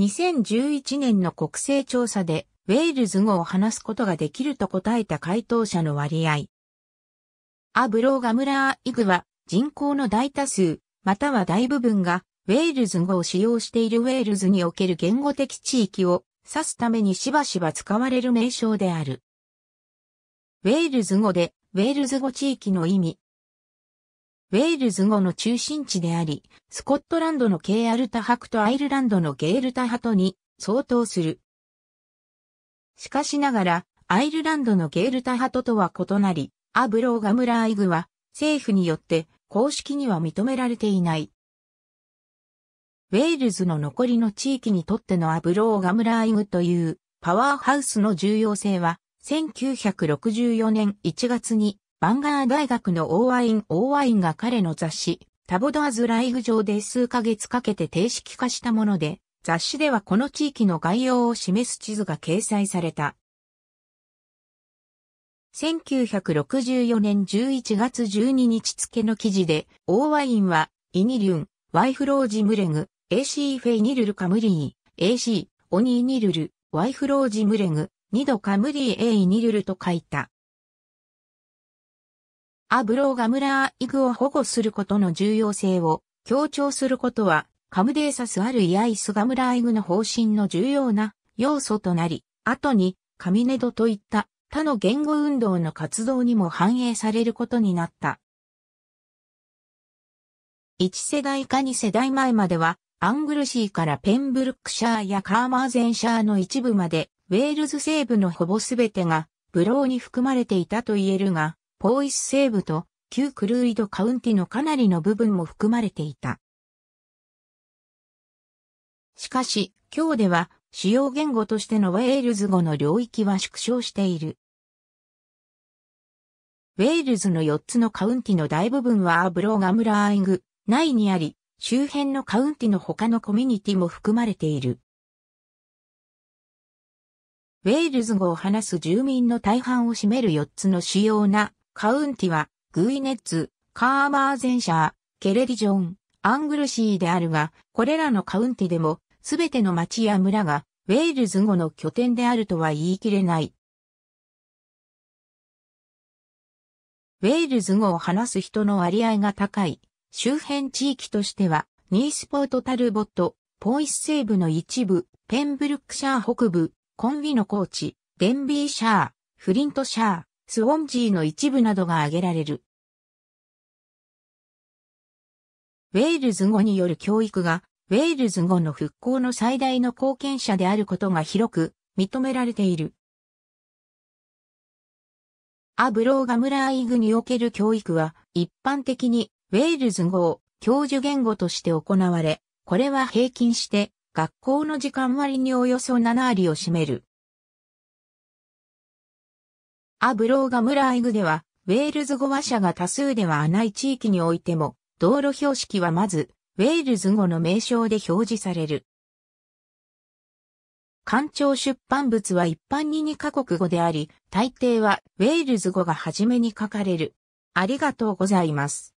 2011年の国勢調査で、ウェールズ語を話すことができると答えた回答者の割合。アブローガムラーイグは、人口の大多数、または大部分が、ウェールズ語を使用しているウェールズにおける言語的地域を指すためにしばしば使われる名称である。ウェールズ語で、ウェールズ語地域の意味、ウェールズ語の中心地であり、スコットランドのケーアルタ派とアイルランドのゲールタ派とに相当する。しかしながら、アイルランドのゲールタ派ととは異なり、アブローガムラーイグは政府によって公式には認められていない。ウェールズの残りの地域にとってのアブローガムラーイグというパワーハウスの重要性は1964年1月にバンガー大学のオーワイン・オーワインが彼の雑誌、タボドアズ・ライフ上で数ヶ月かけて定式化したもので、雑誌ではこの地域の概要を示す地図が掲載された。1964年11月12日付の記事で、オーワインは、イニリュン、ワイフロージムレグ、AC フェイニルルカムリー、AC、オニーニルル、ワイフロージムレグ、ニドカムリー A イニルルと書いた。アブローが村ーイグを保護することの重要性を強調することは、カムデーサスアルイアイスガムラアイグの方針の重要な要素となり、後にカミネドといった他の言語運動の活動にも反映されることになった。1世代か2世代前までは、アングルシーからペンブルックシャーやカーマーゼンシャーの一部まで、ウェールズ西部のほぼすべてが、ブローに含まれていたと言えるが、ポーイス西部と旧クルーイドカウンティのかなりの部分も含まれていた。しかし、今日では主要言語としてのウェールズ語の領域は縮小している。ウェールズの4つのカウンティの大部分はアブローガムラーイング内にあり、周辺のカウンティの他のコミュニティも含まれている。ウェールズ語を話す住民の大半を占める4つの主要なカウンティは、グイネッツ、カーマーゼンシャー、ケレリジョン、アングルシーであるが、これらのカウンティでも、すべての町や村が、ウェールズ語の拠点であるとは言い切れない。ウェールズ語を話す人の割合が高い、周辺地域としては、ニースポートタルボット、ポイス西部の一部、ペンブルックシャー北部、コンビのーチ、デンビーシャー、フリントシャー、スウォンジーの一部などが挙げられる。ウェールズ語による教育が、ウェールズ語の復興の最大の貢献者であることが広く認められている。アブローガムラーイグにおける教育は、一般的にウェールズ語を教授言語として行われ、これは平均して学校の時間割におよそ7割を占める。アブローガムライグでは、ウェールズ語話者が多数ではない地域においても、道路標識はまず、ウェールズ語の名称で表示される。官庁出版物は一般に2カ国語であり、大抵はウェールズ語が初めに書かれる。ありがとうございます。